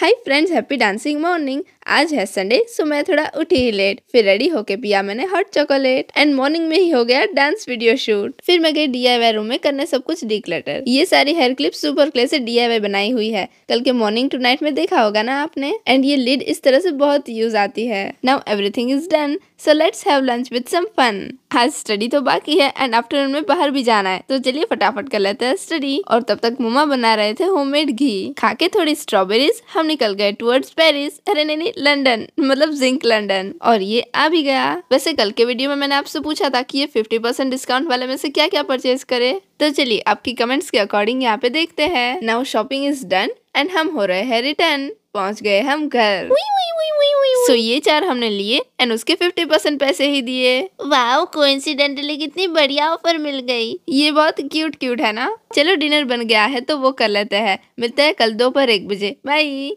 high friends happy dancing morning आज है Sunday so मैं थोड़ा उठी ही लेट फिर रेडी होके पिया मैंने हॉट चॉकलेट एंड मॉर्निंग में ही हो गया डांस वीडियो शूट फिर मैं गई डी रूम में करने सब कुछ डिक्लेटर ये सारी हेयर क्लिप सुपर क्ले से डी बनाई हुई है कल के मॉर्निंग टू नाइट में देखा होगा ना आपने एंड ये लिड इस तरह से बहुत यूज आती है now everything is done so let's have lunch with some fun आज स्टडी तो बाकी है एंड आफ्टरनून में बाहर भी जाना है तो चलिए फटाफट कर लेते हैं स्टडी और तब तक मम्मा बना रहे थे होममेड घी खा के थोड़ी स्ट्रॉबेरीज हम निकल गए टुवर्ड्स पेरिस अरे नहीं लंडन मतलब जिंक लंडन और ये आ भी गया वैसे कल के वीडियो में मैंने आपसे पूछा था कि ये 50 परसेंट डिस्काउंट वाले में से क्या क्या परचेज करे तो चलिए आपकी कमेंट्स के अकॉर्डिंग यहाँ पे देखते हैं now shopping is done and हम हो रहे हैं रिटर्न पहुँच गए हम घर सो so, ये चार हमने लिए एंड उसके फिफ्टी परसेंट पैसे ही दिए वाओ कोइंसिडेंटली कितनी बढ़िया ऑफर मिल गई ये बहुत क्यूट क्यूट है ना चलो डिनर बन गया है तो वो कर लेते हैं मिलते हैं कल दोपहर एक बजे बाई